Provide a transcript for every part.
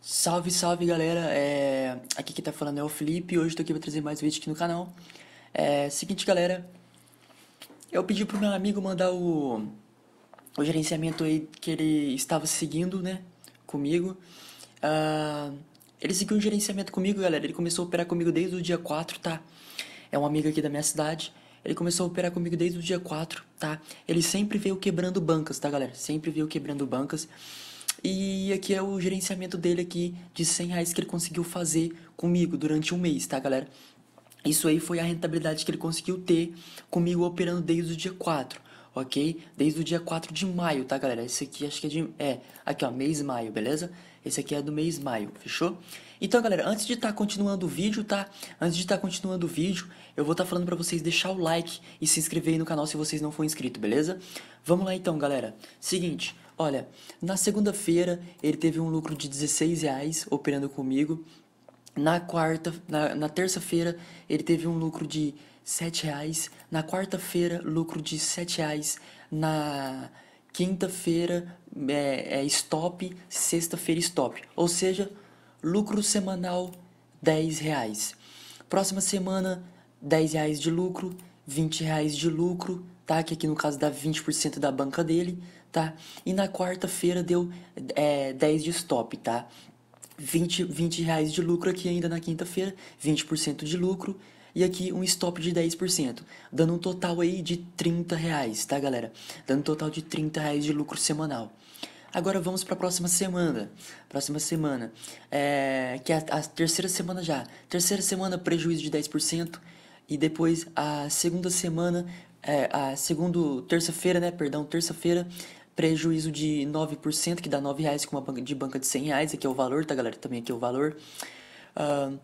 Salve, salve galera! É... Aqui quem tá falando é o Felipe hoje tô aqui pra trazer mais vídeo aqui no canal. É seguinte, galera. Eu pedi pro meu amigo mandar o, o gerenciamento aí que ele estava seguindo, né? Comigo. Uh... Ele seguiu o gerenciamento comigo, galera. Ele começou a operar comigo desde o dia 4, tá? É um amigo aqui da minha cidade. Ele começou a operar comigo desde o dia 4, tá? Ele sempre veio quebrando bancas, tá, galera? Sempre veio quebrando bancas. E aqui é o gerenciamento dele aqui de 100 reais que ele conseguiu fazer comigo durante um mês, tá galera? Isso aí foi a rentabilidade que ele conseguiu ter comigo operando desde o dia 4 ok? Desde o dia 4 de maio, tá, galera? Esse aqui acho que é de... É, aqui, ó, mês maio, beleza? Esse aqui é do mês maio, fechou? Então, galera, antes de estar tá continuando o vídeo, tá? Antes de estar tá continuando o vídeo, eu vou estar tá falando pra vocês deixar o like e se inscrever aí no canal se vocês não forem inscritos, beleza? Vamos lá então, galera. Seguinte, Olha, na segunda-feira ele teve um lucro de 16 reais operando comigo. Na quarta, na, na terça-feira ele teve um lucro de 7 reais. Na quarta-feira lucro de 7 reais. Na quinta-feira é, é stop, sexta-feira stop. Ou seja, lucro semanal 10 reais. Próxima semana 10 reais de lucro, 20 reais de lucro, tá? Que aqui no caso dá 20% da banca dele, tá? E na quarta-feira deu é, 10 de stop, tá? 20, 20 reais de lucro aqui ainda na quinta-feira, 20% de lucro, e aqui um stop de 10%, dando um total aí de 30 reais, tá galera? Dando um total de 30 reais de lucro semanal. Agora vamos para a próxima semana. Próxima semana, é, que é a, a terceira semana já. Terceira semana, prejuízo de 10%. E depois a segunda semana, é, a segundo terça-feira, né? Perdão, terça-feira, prejuízo de 9%, que dá 9 reais com uma banca de banca de 100 reais. Aqui é o valor, tá, galera? Também aqui é o valor. Uh,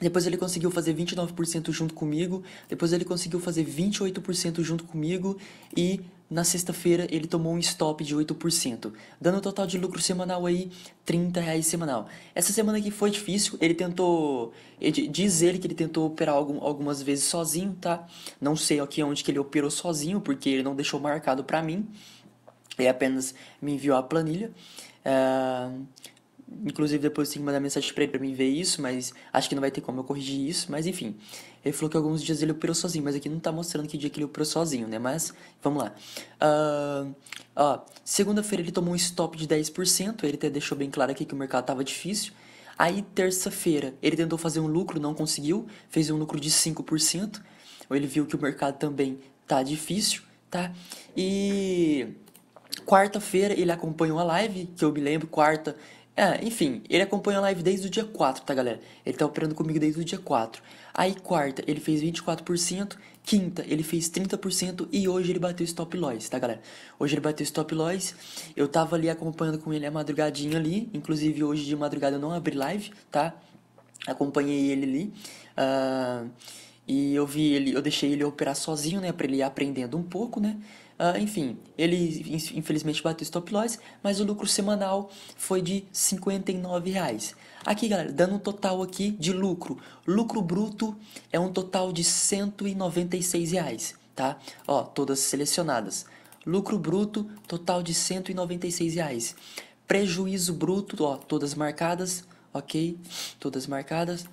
depois ele conseguiu fazer 29% junto comigo. Depois ele conseguiu fazer 28% junto comigo. E na sexta-feira ele tomou um stop de 8%, dando um total de lucro semanal aí 30 reais semanal. Essa semana aqui foi difícil, ele tentou, ele, é diz ele que ele tentou operar algum, algumas vezes sozinho, tá? Não sei aqui onde que ele operou sozinho, porque ele não deixou marcado para mim, ele apenas me enviou a planilha. Uh, Inclusive, depois eu tenho que mandar mensagem pra ele pra mim ver isso, mas acho que não vai ter como eu corrigir isso, mas enfim. Ele falou que alguns dias ele operou sozinho, mas aqui não tá mostrando que dia que ele operou sozinho, né? Mas, vamos lá. Uh, ó, segunda-feira ele tomou um stop de 10%, ele até deixou bem claro aqui que o mercado tava difícil. Aí, terça-feira, ele tentou fazer um lucro, não conseguiu, fez um lucro de 5%. Ele viu que o mercado também tá difícil, tá? E quarta-feira ele acompanhou a live, que eu me lembro, quarta é, enfim, ele acompanha a live desde o dia 4, tá, galera? Ele tá operando comigo desde o dia 4. Aí, quarta, ele fez 24%, quinta, ele fez 30% e hoje ele bateu stop loss, tá, galera? Hoje ele bateu stop loss, eu tava ali acompanhando com ele a madrugadinha ali, inclusive hoje de madrugada eu não abri live, tá? Acompanhei ele ali. Uh... E eu vi ele, eu deixei ele operar sozinho, né, para ele ir aprendendo um pouco, né? Uh, enfim, ele infelizmente bateu stop loss, mas o lucro semanal foi de 59 reais. Aqui, galera, dando um total aqui de lucro. Lucro bruto é um total de 196 reais, tá? Ó, todas selecionadas. Lucro bruto, total de 196 reais. Prejuízo bruto, ó, todas marcadas, ok? Todas marcadas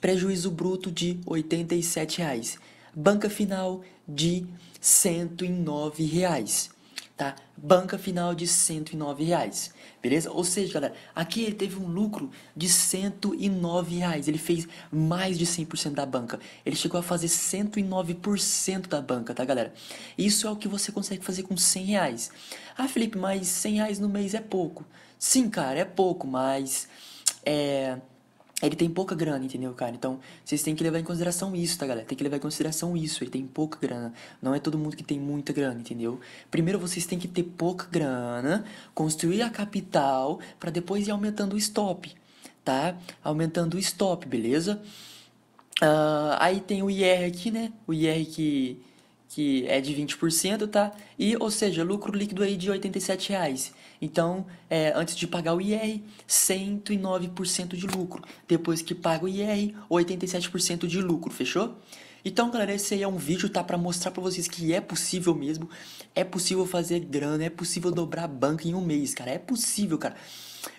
prejuízo bruto de R$ 87,00, banca final de R$ 109,00, tá? Banca final de R$ 109,00, beleza? Ou seja, galera, aqui ele teve um lucro de R$ 109,00, ele fez mais de 100% da banca, ele chegou a fazer 109% da banca, tá galera? Isso é o que você consegue fazer com R$ 100,00. Ah, Felipe, mas R$ 100,00 no mês é pouco. Sim, cara, é pouco, mas... É, ele tem pouca grana, entendeu, cara? Então, vocês têm que levar em consideração isso, tá, galera? Tem que levar em consideração isso. Ele tem pouca grana. Não é todo mundo que tem muita grana, entendeu? Primeiro, vocês têm que ter pouca grana, construir a capital, para depois ir aumentando o stop, tá? Aumentando o stop, beleza? Uh, aí tem o IR aqui, né? O IR que que é de 20%, tá? E, ou seja, lucro líquido aí de R$ reais. Então, é, antes de pagar o IR, 109% de lucro. Depois que paga o IR, 87% de lucro, fechou? Então, galera, esse aí é um vídeo, tá? Pra mostrar pra vocês que é possível mesmo. É possível fazer grana, é possível dobrar a banca em um mês, cara. É possível, cara.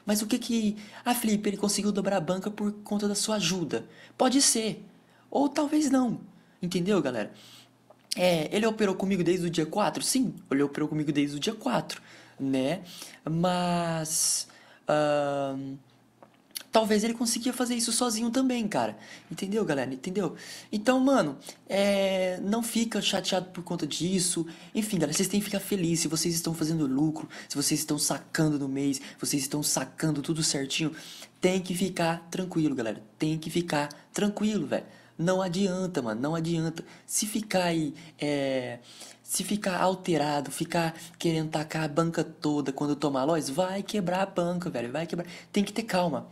Mas o que que... a ah, Felipe, ele conseguiu dobrar a banca por conta da sua ajuda. Pode ser. Ou talvez não. Entendeu, galera? É, ele operou comigo desde o dia 4? Sim, ele operou comigo desde o dia 4, né? Mas. Uh, talvez ele conseguia fazer isso sozinho também, cara. Entendeu, galera? Entendeu? Então, mano, é, não fica chateado por conta disso. Enfim, galera, vocês têm que ficar felizes. Se vocês estão fazendo lucro, se vocês estão sacando no mês, vocês estão sacando tudo certinho, tem que ficar tranquilo, galera. Tem que ficar tranquilo, velho. Não adianta, mano, não adianta. Se ficar aí, é, se ficar alterado, ficar querendo tacar a banca toda quando tomar lois, vai quebrar a banca, velho, vai quebrar. Tem que ter calma.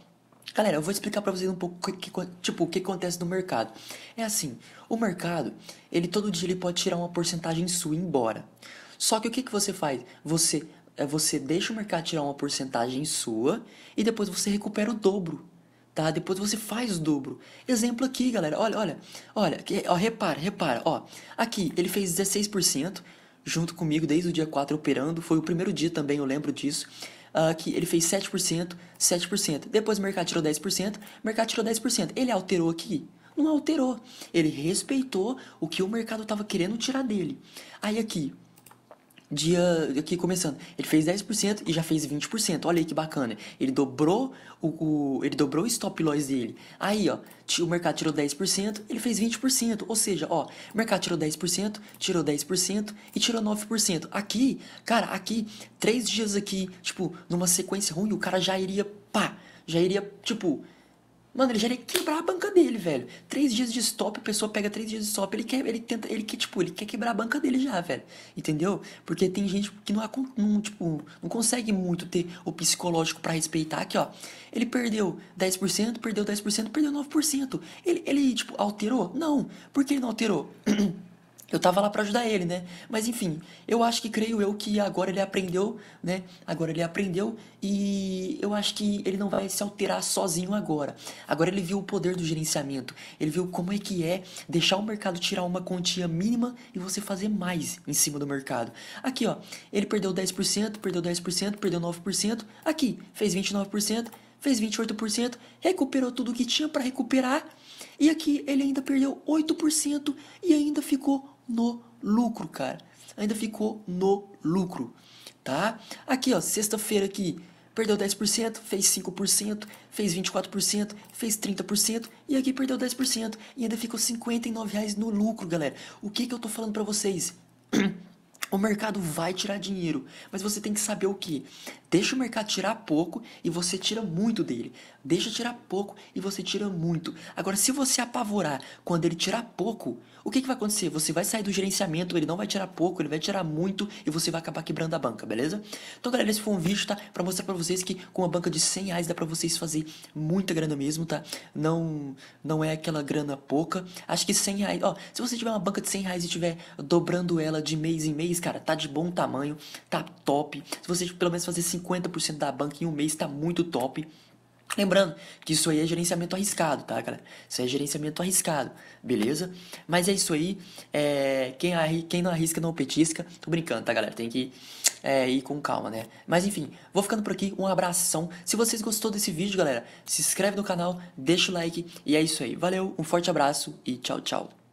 Galera, eu vou explicar para vocês um pouco que, que, tipo, o que acontece no mercado. É assim, o mercado, ele todo dia ele pode tirar uma porcentagem sua e ir embora. Só que o que, que você faz? Você, é, você deixa o mercado tirar uma porcentagem sua e depois você recupera o dobro tá? Depois você faz o dobro. Exemplo aqui, galera. Olha, olha, olha, ó, repara, repara, ó. Aqui ele fez 16% junto comigo desde o dia 4 operando. Foi o primeiro dia também, eu lembro disso. Ah, aqui que ele fez 7%, 7%. Depois o mercado tirou 10%, o mercado tirou 10%. Ele alterou aqui? Não alterou. Ele respeitou o que o mercado estava querendo tirar dele. Aí aqui, dia ah, aqui começando. Ele fez 10% e já fez 20%. Olha aí que bacana. Ele dobrou o, o ele dobrou o stop loss dele. Aí, ó, o mercado tirou 10%, ele fez 20%, ou seja, ó, o mercado tirou 10%, tirou 10% e tirou 9%. Aqui, cara, aqui três dias aqui, tipo, numa sequência ruim, o cara já iria pá, já iria tipo Mano, ele já ia quebrar a banca dele, velho. Três dias de stop, a pessoa pega três dias de stop, ele quer, ele tenta, ele quer, tipo, ele quer quebrar a banca dele já, velho. Entendeu? Porque tem gente que não, não tipo, não consegue muito ter o psicológico para respeitar aqui, ó. Ele perdeu 10%, perdeu 10%, perdeu 9%. Ele, ele, tipo, alterou? Não. Por que ele não alterou? Eu tava lá para ajudar ele, né? Mas enfim, eu acho que creio eu que agora ele aprendeu, né? Agora ele aprendeu e eu acho que ele não vai se alterar sozinho agora. Agora ele viu o poder do gerenciamento. Ele viu como é que é deixar o mercado tirar uma quantia mínima e você fazer mais em cima do mercado. Aqui, ó, ele perdeu 10%, perdeu 10%, perdeu 9%. Aqui, fez 29%, fez 28%, recuperou tudo que tinha para recuperar. E aqui ele ainda perdeu 8% e ainda ficou no lucro, cara. Ainda ficou no lucro, tá? Aqui, ó, sexta-feira aqui, perdeu 10%, fez 5%, fez 24%, fez 30% e aqui perdeu 10% e ainda ficou 59 reais no lucro, galera. O que que eu tô falando para vocês? O mercado vai tirar dinheiro, mas você tem que saber o que? Deixa o mercado tirar pouco e você tira muito dele. Deixa tirar pouco e você tira muito. Agora, se você apavorar quando ele tirar pouco, o que, que vai acontecer? Você vai sair do gerenciamento, ele não vai tirar pouco, ele vai tirar muito e você vai acabar quebrando a banca, beleza? Então, galera, esse foi um vídeo, tá? Pra mostrar pra vocês que com uma banca de 100 reais dá pra vocês fazer muita grana mesmo, tá? Não, não é aquela grana pouca. Acho que 100 reais, ó, se você tiver uma banca de 100 reais e tiver dobrando ela de mês em mês, cara, tá de bom tamanho, tá top. Se você pelo menos fazer 50 50% da banca em um mês está muito top. Lembrando que isso aí é gerenciamento arriscado, tá, cara? Isso é gerenciamento arriscado, beleza? Mas é isso aí. É, quem, arri, quem não arrisca não petisca. Tô brincando, tá, galera? Tem que é, ir com calma, né? Mas enfim, vou ficando por aqui. Um abração. Se vocês gostou desse vídeo, galera, se inscreve no canal, deixa o like. E é isso aí. Valeu, um forte abraço e tchau, tchau.